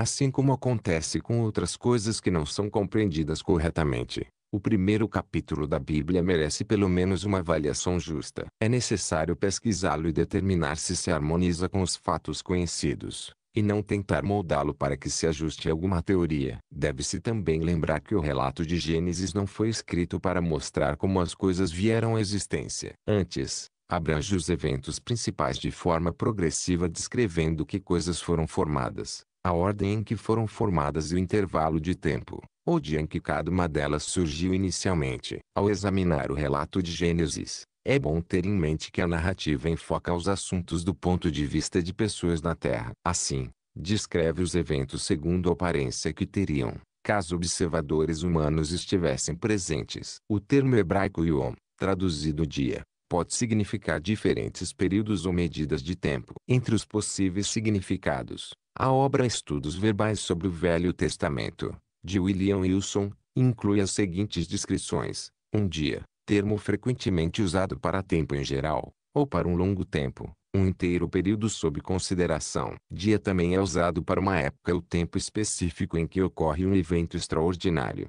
Assim como acontece com outras coisas que não são compreendidas corretamente, o primeiro capítulo da Bíblia merece pelo menos uma avaliação justa. É necessário pesquisá-lo e determinar se se harmoniza com os fatos conhecidos e não tentar moldá-lo para que se ajuste a alguma teoria. Deve-se também lembrar que o relato de Gênesis não foi escrito para mostrar como as coisas vieram à existência. Antes, abrange os eventos principais de forma progressiva descrevendo que coisas foram formadas a ordem em que foram formadas e o intervalo de tempo, ou dia em que cada uma delas surgiu inicialmente. Ao examinar o relato de Gênesis, é bom ter em mente que a narrativa enfoca os assuntos do ponto de vista de pessoas na Terra. Assim, descreve os eventos segundo a aparência que teriam, caso observadores humanos estivessem presentes. O termo hebraico yom, traduzido dia, pode significar diferentes períodos ou medidas de tempo. Entre os possíveis significados, a obra Estudos Verbais sobre o Velho Testamento, de William Wilson, inclui as seguintes descrições. Um dia, termo frequentemente usado para tempo em geral, ou para um longo tempo, um inteiro período sob consideração. Dia também é usado para uma época ou tempo específico em que ocorre um evento extraordinário.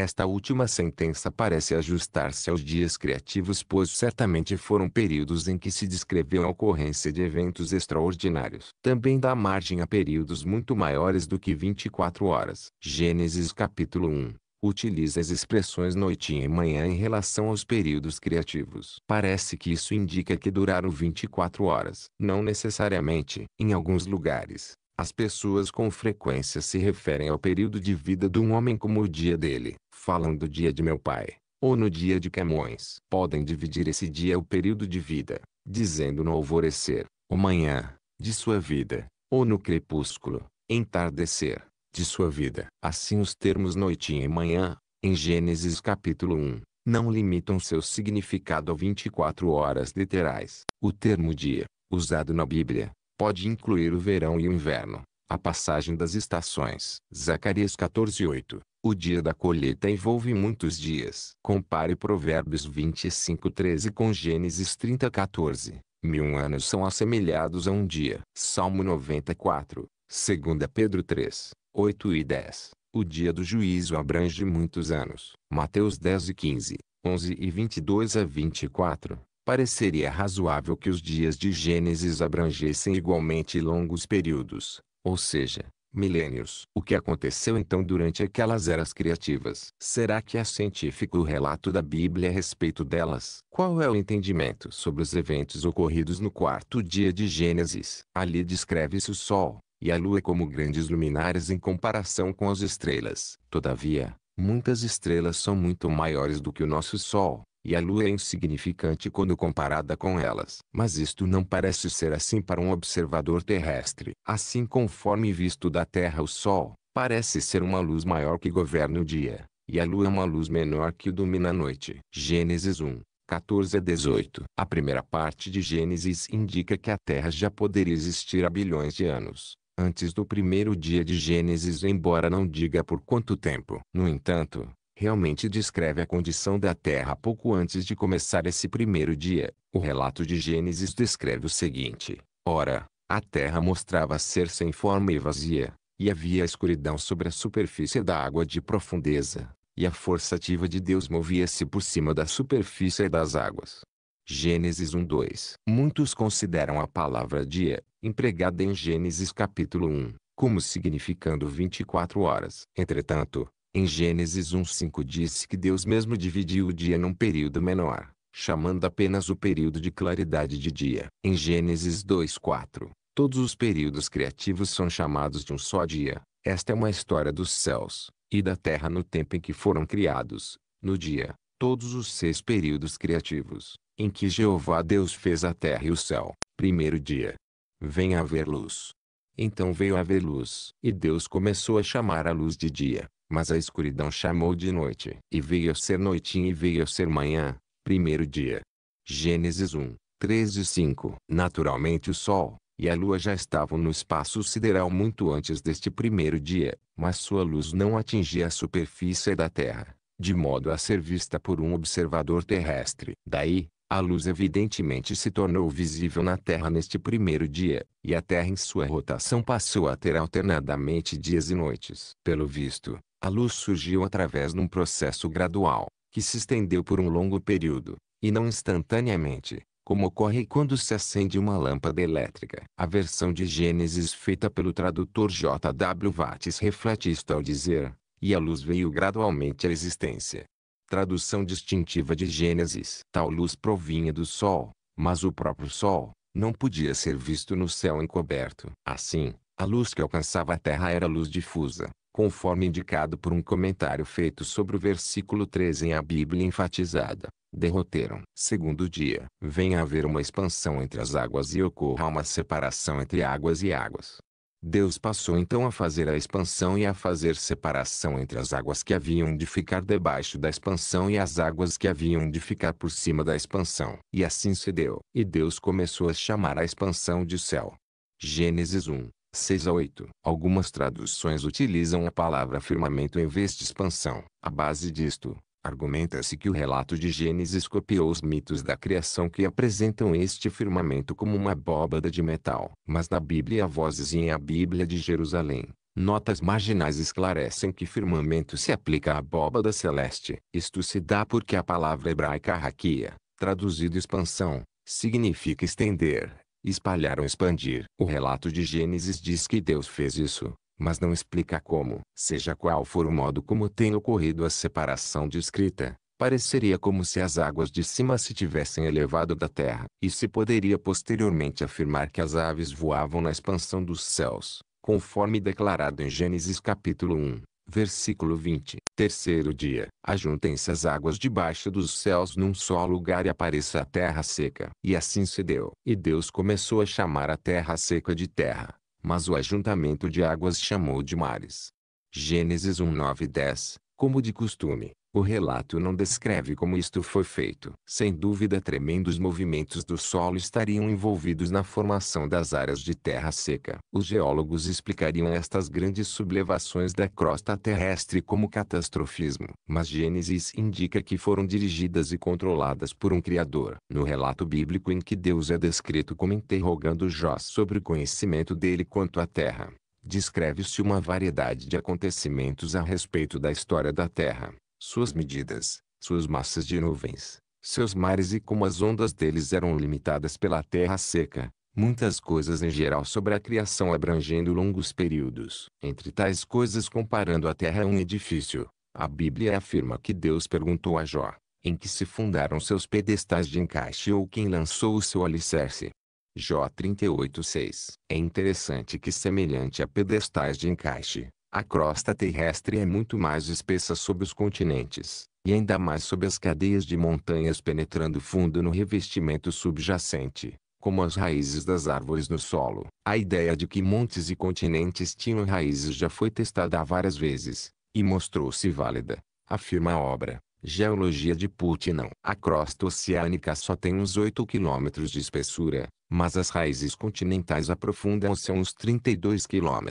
Esta última sentença parece ajustar-se aos dias criativos, pois certamente foram períodos em que se descreveu a ocorrência de eventos extraordinários. Também dá margem a períodos muito maiores do que 24 horas. Gênesis capítulo 1 utiliza as expressões noitinha e manhã em relação aos períodos criativos. Parece que isso indica que duraram 24 horas. Não necessariamente. Em alguns lugares, as pessoas com frequência se referem ao período de vida de um homem como o dia dele falam do dia de meu pai, ou no dia de Camões, podem dividir esse dia o período de vida, dizendo no alvorecer, o manhã, de sua vida, ou no crepúsculo, entardecer, de sua vida. Assim os termos noitinha e manhã, em Gênesis capítulo 1, não limitam seu significado a 24 horas literais. O termo dia, usado na Bíblia, pode incluir o verão e o inverno, a passagem das estações. Zacarias 14:8 o dia da colheita envolve muitos dias. Compare Provérbios 25, 13 com Gênesis 30, 14. Mil anos são assemelhados a um dia. Salmo 94, 2 Pedro 3, 8 e 10. O dia do juízo abrange muitos anos. Mateus 10 e 15, 11 e 22 a 24. Pareceria razoável que os dias de Gênesis abrangessem igualmente longos períodos, ou seja, milênios. O que aconteceu então durante aquelas eras criativas? Será que é científico o relato da Bíblia a respeito delas? Qual é o entendimento sobre os eventos ocorridos no quarto dia de Gênesis? Ali descreve-se o Sol e a Lua como grandes luminares em comparação com as estrelas. Todavia, muitas estrelas são muito maiores do que o nosso Sol e a lua é insignificante quando comparada com elas. Mas isto não parece ser assim para um observador terrestre. Assim conforme visto da Terra o Sol, parece ser uma luz maior que governa o dia, e a lua é uma luz menor que domina a noite. Gênesis 1. 14 a 18. A primeira parte de Gênesis indica que a Terra já poderia existir há bilhões de anos, antes do primeiro dia de Gênesis, embora não diga por quanto tempo. No entanto, realmente descreve a condição da terra pouco antes de começar esse primeiro dia. O relato de Gênesis descreve o seguinte: Ora, a terra mostrava ser sem forma e vazia, e havia escuridão sobre a superfície da água de profundeza, e a força ativa de Deus movia-se por cima da superfície das águas. Gênesis 1:2. Muitos consideram a palavra dia, empregada em Gênesis capítulo 1, como significando 24 horas. Entretanto, em Gênesis 1:5 diz que Deus mesmo dividiu o dia num período menor, chamando apenas o período de claridade de dia. Em Gênesis 2:4, todos os períodos criativos são chamados de um só dia. Esta é uma história dos céus e da terra no tempo em que foram criados. No dia, todos os seis períodos criativos, em que Jeová Deus fez a terra e o céu. Primeiro dia. Vem haver luz. Então veio a ver luz. E Deus começou a chamar a luz de dia, mas a escuridão chamou de noite. E veio a ser noitinha e veio a ser manhã, primeiro dia. Gênesis 1, 13 e 5. Naturalmente o Sol, e a Lua já estavam no espaço sideral muito antes deste primeiro dia, mas sua luz não atingia a superfície da Terra, de modo a ser vista por um observador terrestre. Daí, a luz evidentemente se tornou visível na Terra neste primeiro dia, e a Terra em sua rotação passou a ter alternadamente dias e noites. Pelo visto, a luz surgiu através de um processo gradual, que se estendeu por um longo período, e não instantaneamente, como ocorre quando se acende uma lâmpada elétrica. A versão de Gênesis feita pelo tradutor J. W. Watts reflete isto ao dizer, e a luz veio gradualmente à existência, tradução distintiva de Gênesis. Tal luz provinha do sol, mas o próprio sol não podia ser visto no céu encoberto. Assim, a luz que alcançava a terra era luz difusa, conforme indicado por um comentário feito sobre o versículo 13 em a Bíblia enfatizada. Derroteram. Segundo dia, venha haver uma expansão entre as águas e ocorra uma separação entre águas e águas. Deus passou então a fazer a expansão e a fazer separação entre as águas que haviam de ficar debaixo da expansão e as águas que haviam de ficar por cima da expansão. E assim se deu. E Deus começou a chamar a expansão de céu. Gênesis 1, 6 a 8. Algumas traduções utilizam a palavra firmamento em vez de expansão. A base disto Argumenta-se que o relato de Gênesis copiou os mitos da criação que apresentam este firmamento como uma abóbada de metal. Mas na Bíblia Vozes e em A Bíblia de Jerusalém, notas marginais esclarecem que firmamento se aplica à abóbada celeste. Isto se dá porque a palavra hebraica raquia, traduzido expansão, significa estender, espalhar ou expandir. O relato de Gênesis diz que Deus fez isso, mas não explica como, seja qual for o modo como tem ocorrido a separação descrita, pareceria como se as águas de cima se tivessem elevado da terra, e se poderia posteriormente afirmar que as aves voavam na expansão dos céus, conforme declarado em Gênesis capítulo 1, versículo 20. Terceiro dia, ajuntem-se as águas debaixo dos céus num só lugar e apareça a terra seca. E assim se deu. E Deus começou a chamar a terra seca de terra, mas o ajuntamento de águas chamou de mares. Gênesis 19 10, como de costume, o relato não descreve como isto foi feito. Sem dúvida tremendos movimentos do solo estariam envolvidos na formação das áreas de terra seca. Os geólogos explicariam estas grandes sublevações da crosta terrestre como catastrofismo. Mas Gênesis indica que foram dirigidas e controladas por um Criador. No relato bíblico em que Deus é descrito como interrogando Jó sobre o conhecimento dele quanto à terra, descreve-se uma variedade de acontecimentos a respeito da história da Terra suas medidas, suas massas de nuvens, seus mares e como as ondas deles eram limitadas pela terra seca, muitas coisas em geral sobre a criação abrangendo longos períodos. Entre tais coisas comparando a terra a um edifício, a Bíblia afirma que Deus perguntou a Jó, em que se fundaram seus pedestais de encaixe ou quem lançou o seu alicerce. Jó 38:6. É interessante que semelhante a pedestais de encaixe, a crosta terrestre é muito mais espessa sob os continentes, e ainda mais sob as cadeias de montanhas penetrando fundo no revestimento subjacente, como as raízes das árvores no solo. A ideia de que montes e continentes tinham raízes já foi testada várias vezes, e mostrou-se válida, afirma a obra. Geologia de Putnam. A crosta oceânica só tem uns 8 km de espessura, mas as raízes continentais aprofundam-se uns 32 km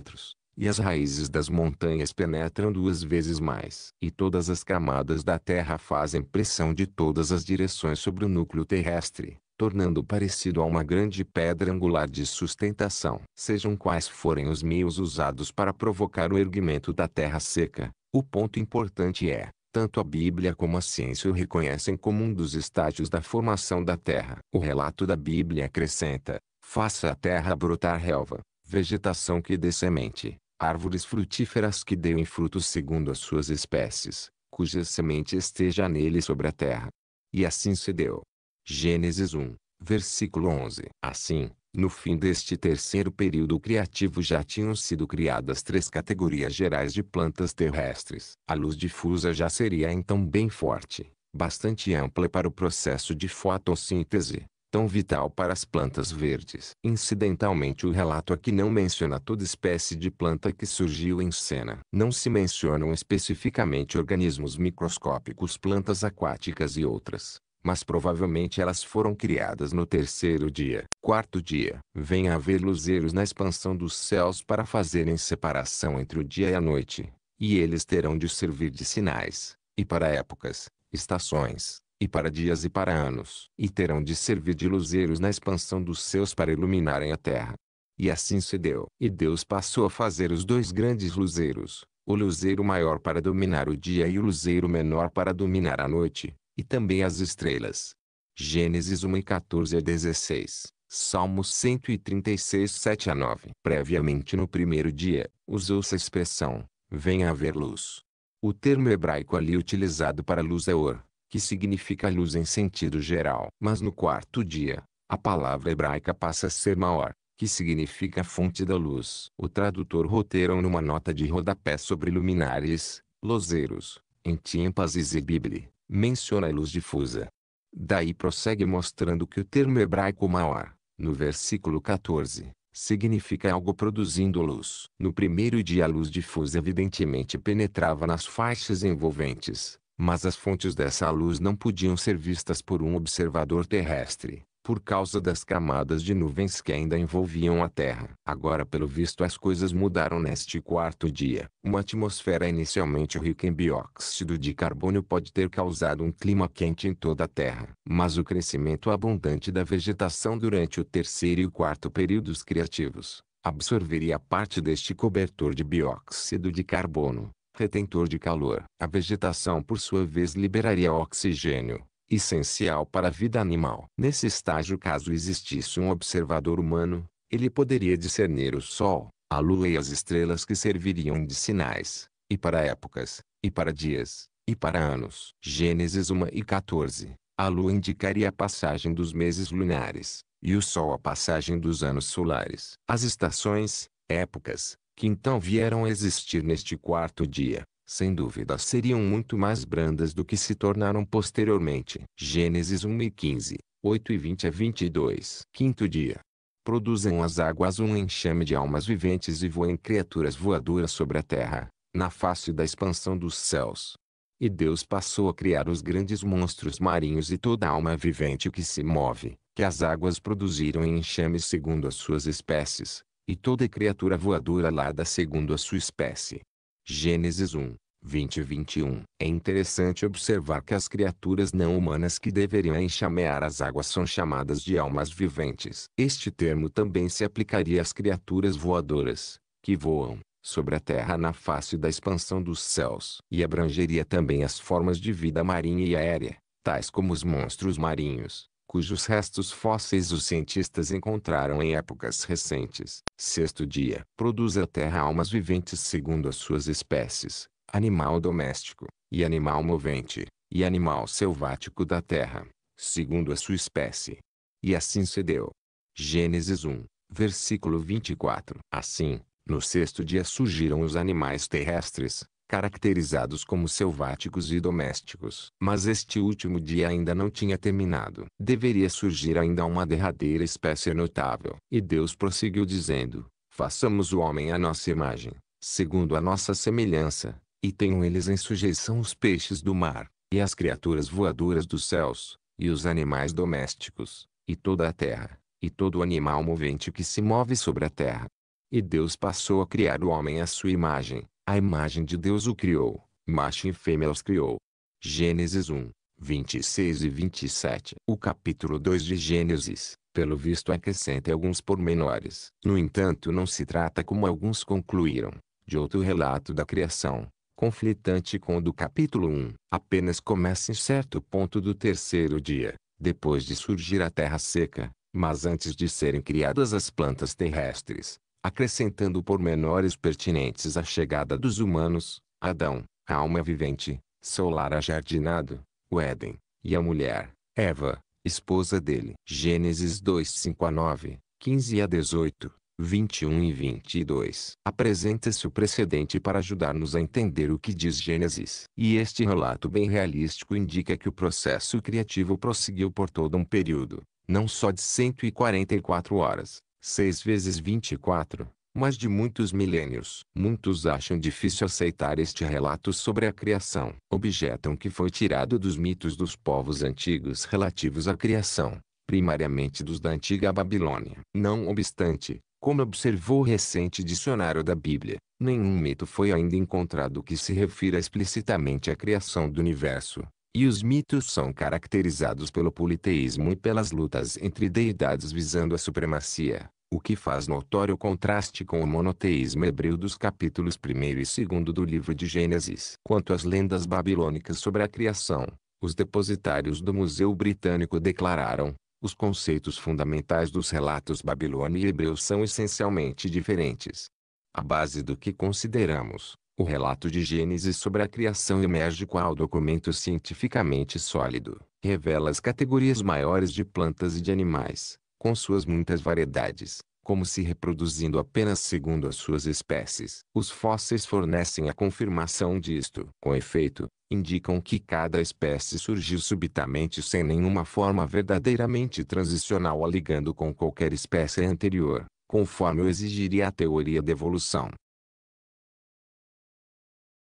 e as raízes das montanhas penetram duas vezes mais. E todas as camadas da Terra fazem pressão de todas as direções sobre o núcleo terrestre, tornando parecido a uma grande pedra angular de sustentação. Sejam quais forem os meios usados para provocar o erguimento da Terra seca, o ponto importante é, tanto a Bíblia como a ciência o reconhecem como um dos estágios da formação da Terra. O relato da Bíblia acrescenta, faça a Terra brotar relva, vegetação que dê semente, árvores frutíferas que deem frutos segundo as suas espécies, cuja semente esteja nele sobre a terra. E assim se deu. Gênesis 1, versículo 11. Assim, no fim deste terceiro período criativo já tinham sido criadas três categorias gerais de plantas terrestres. A luz difusa já seria então bem forte, bastante ampla para o processo de fotossíntese, vital para as plantas verdes. Incidentalmente o relato aqui não menciona toda espécie de planta que surgiu em cena. Não se mencionam especificamente organismos microscópicos, plantas aquáticas e outras mas provavelmente elas foram criadas no terceiro dia. Quarto dia, vem haver luzeiros na expansão dos céus para fazerem separação entre o dia e a noite, e eles terão de servir de sinais, e para épocas, estações, e para dias e para anos, e terão de servir de luzeiros na expansão dos céus para iluminarem a terra. E assim se deu. E Deus passou a fazer os dois grandes luzeiros, o luzeiro maior para dominar o dia e o luzeiro menor para dominar a noite, e também as estrelas. Gênesis 1 e 14 a 16, Salmos 136, 7 a 9. Previamente no primeiro dia, usou-se a expressão, venha haver luz. O termo hebraico ali utilizado para luz é or, que significa luz em sentido geral. Mas no quarto dia, a palavra hebraica passa a ser maior, que significa fonte da luz. O tradutor roteiro numa nota de rodapé sobre luminares, loseiros, em tímpases e Bíblia, menciona a luz difusa. Daí prossegue mostrando que o termo hebraico maior, no versículo 14, significa algo produzindo luz. No primeiro dia a luz difusa evidentemente penetrava nas faixas envolventes, mas as fontes dessa luz não podiam ser vistas por um observador terrestre, por causa das camadas de nuvens que ainda envolviam a Terra. Agora, pelo visto, as coisas mudaram neste quarto dia. Uma atmosfera inicialmente rica em dióxido de carbono pode ter causado um clima quente em toda a Terra, mas o crescimento abundante da vegetação durante o terceiro e o quarto períodos criativos absorveria parte deste cobertor de bióxido de carbono, retentor de calor. A vegetação por sua vez liberaria oxigênio, essencial para a vida animal. Nesse estágio caso existisse um observador humano, ele poderia discernir o sol, a lua e as estrelas que serviriam de sinais, e para épocas, e para dias, e para anos. Gênesis 1 e 14. A lua indicaria a passagem dos meses lunares, e o sol a passagem dos anos solares. As estações, épocas, que então vieram a existir neste quarto dia, sem dúvida seriam muito mais brandas do que se tornaram posteriormente. Gênesis 1 e 15, 8 e 20 a 22. Quinto dia. Produzem as águas um enxame de almas viventes e voem criaturas voadoras sobre a terra, na face da expansão dos céus. E Deus passou a criar os grandes monstros marinhos e toda alma vivente que se move, que as águas produziram em enxames segundo as suas espécies, e toda criatura voadora larda segundo a sua espécie. Gênesis 1, 20 e 21. É interessante observar que as criaturas não humanas que deveriam enxamear as águas são chamadas de almas viventes. Este termo também se aplicaria às criaturas voadoras, que voam sobre a terra na face da expansão dos céus, e abrangeria também as formas de vida marinha e aérea, tais como os monstros marinhos, cujos restos fósseis os cientistas encontraram em épocas recentes. Sexto dia. Produz a Terra almas viventes segundo as suas espécies, animal doméstico, e animal movente, e animal selvático da Terra, segundo a sua espécie. E assim se deu. Gênesis 1, versículo 24. Assim, no sexto dia surgiram os animais terrestres, caracterizados como selváticos e domésticos. Mas este último dia ainda não tinha terminado. Deveria surgir ainda uma derradeira espécie notável. E Deus prosseguiu dizendo, façamos o homem à nossa imagem, segundo a nossa semelhança, e tenham eles em sujeição os peixes do mar, e as criaturas voadoras dos céus, e os animais domésticos, e toda a terra, e todo animal movente que se move sobre a terra. E Deus passou a criar o homem à sua imagem, a imagem de Deus o criou, macho e fêmea os criou. Gênesis 1, 26 e 27. O capítulo 2 de Gênesis, pelo visto acrescenta alguns pormenores. No entanto não se trata como alguns concluíram, de outro relato da criação, conflitante com o do capítulo 1. Apenas começa em certo ponto do terceiro dia, depois de surgir a terra seca, mas antes de serem criadas as plantas terrestres, acrescentando pormenores pertinentes à chegada dos humanos, Adão, a alma vivente, seu lar ajardinado, o Éden, e a mulher, Eva, esposa dele. Gênesis 2, 5 a 9, 15 a 18, 21 e 22. Apresenta-se o precedente para ajudar-nos a entender o que diz Gênesis. E este relato bem realístico indica que o processo criativo prosseguiu por todo um período, não só de 144 horas, 6 vezes 24, mas de muitos milênios. Muitos acham difícil aceitar este relato sobre a criação. Objetam que foi tirado dos mitos dos povos antigos relativos à criação, primariamente dos da antiga Babilônia. Não obstante, como observou o recente dicionário da Bíblia, nenhum mito foi ainda encontrado que se refira explicitamente à criação do universo. E os mitos são caracterizados pelo politeísmo e pelas lutas entre deidades visando a supremacia, o que faz notório contraste com o monoteísmo hebreu dos capítulos 1 e 2 do livro de Gênesis. Quanto às lendas babilônicas sobre a criação, os depositários do Museu Britânico declararam, os conceitos fundamentais dos relatos babilônio e hebreu são essencialmente diferentes. A base do que consideramos, o relato de Gênesis sobre a criação emerge qual documento cientificamente sólido. Revela as categorias maiores de plantas e de animais, com suas muitas variedades, como se reproduzindo apenas segundo as suas espécies. Os fósseis fornecem a confirmação disto. Com efeito, indicam que cada espécie surgiu subitamente sem nenhuma forma verdadeiramente transicional a ligando com qualquer espécie anterior, conforme o exigiria a teoria da evolução.